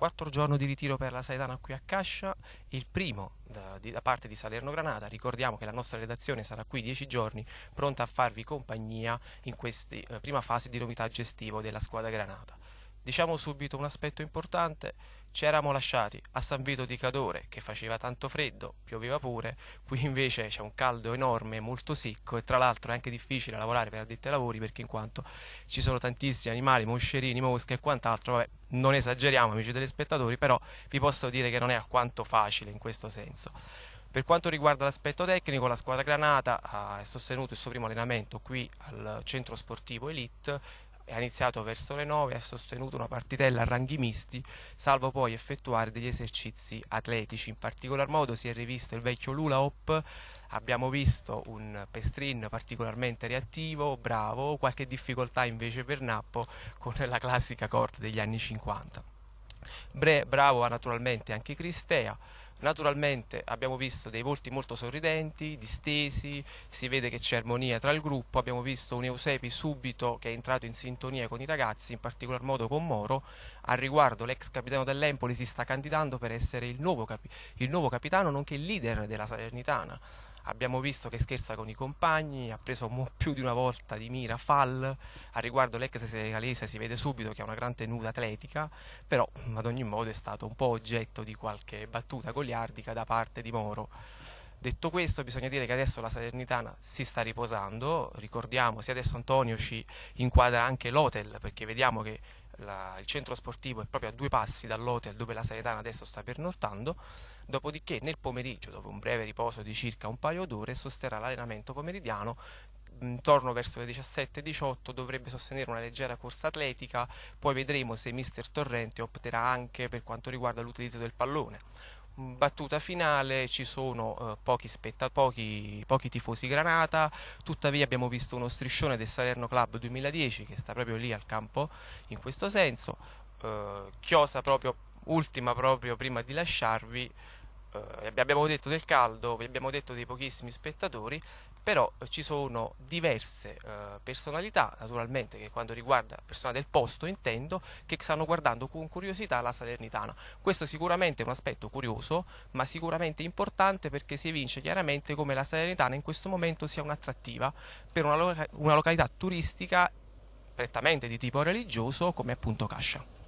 quattro giorni di ritiro per la Saidana qui a Cascia, il primo da, di, da, parte di Salerno Granata, ricordiamo che la nostra redazione sarà qui dieci giorni pronta a farvi compagnia in questa eh, prima fase di novità gestivo della squadra Granata. Diciamo subito un aspetto importante, ci eravamo lasciati a San Vito di Cadore, che faceva tanto freddo, pioveva pure, qui invece c'è un caldo enorme, molto secco e tra l'altro è anche difficile lavorare per addetti ai lavori perché in quanto ci sono tantissimi animali, moscerini, mosche e quant'altro, vabbè, non esageriamo amici telespettatori, però vi posso dire che non è alquanto facile in questo senso. Per quanto riguarda l'aspetto tecnico, la squadra Granata ha sostenuto il suo primo allenamento qui al centro sportivo Elite ha iniziato verso le 9 ha sostenuto una partitella a ranghi misti, salvo poi effettuare degli esercizi atletici. In particolar modo si è rivisto il vecchio Lula Hop, abbiamo visto un Pestrin particolarmente reattivo, bravo, qualche difficoltà invece per Nappo con la classica corte degli anni 50. Bre- bravo naturalmente anche Cristea. Naturalmente abbiamo visto dei volti molto sorridenti, distesi, si vede che c'è armonia tra il gruppo, abbiamo visto un Eusepi subito che è entrato in sintonia con i ragazzi, in particolar modo con Moro, al riguardo l'ex capitano dell'Empoli si sta candidando per essere il nuovo, capi- il nuovo capitano nonché il leader della Salernitana. Abbiamo visto che scherza con i compagni, ha preso più di una volta di mira Fall, a riguardo l'ex senegalese si vede subito che ha una gran tenuta atletica, però ad ogni modo è stato un po' oggetto di qualche battuta goliardica da parte di Moro. Detto questo, bisogna dire che adesso la Salernitana si sta riposando, ricordiamo, se adesso Antonio ci inquadra anche l'hotel, perché vediamo che la, il centro sportivo è proprio a due passi dall'hotel dove la Saetana adesso sta pernottando, dopodiché nel pomeriggio, dopo un breve riposo di circa un paio d'ore, sosterrà l'allenamento pomeridiano intorno verso le 17-18 dovrebbe sostenere una leggera corsa atletica, poi vedremo se mister Torrente opterà anche per quanto riguarda l'utilizzo del pallone battuta finale ci sono eh, pochi, spetta- pochi, pochi, tifosi granata, tuttavia abbiamo visto uno striscione del Salerno Club 2010 che sta proprio lì al campo in questo senso, eh, Chiosa proprio ultima proprio prima di lasciarvi eh, abbiamo detto del caldo, vi abbiamo detto dei pochissimi spettatori, però eh, ci sono diverse eh, personalità, naturalmente che quando riguarda persone del posto intendo, che stanno guardando con curiosità la Salernitana. Questo è sicuramente è un aspetto curioso, ma sicuramente importante perché si evince chiaramente come la Salernitana in questo momento sia un'attrattiva per una, loca- una località turistica prettamente di tipo religioso come appunto Cascia.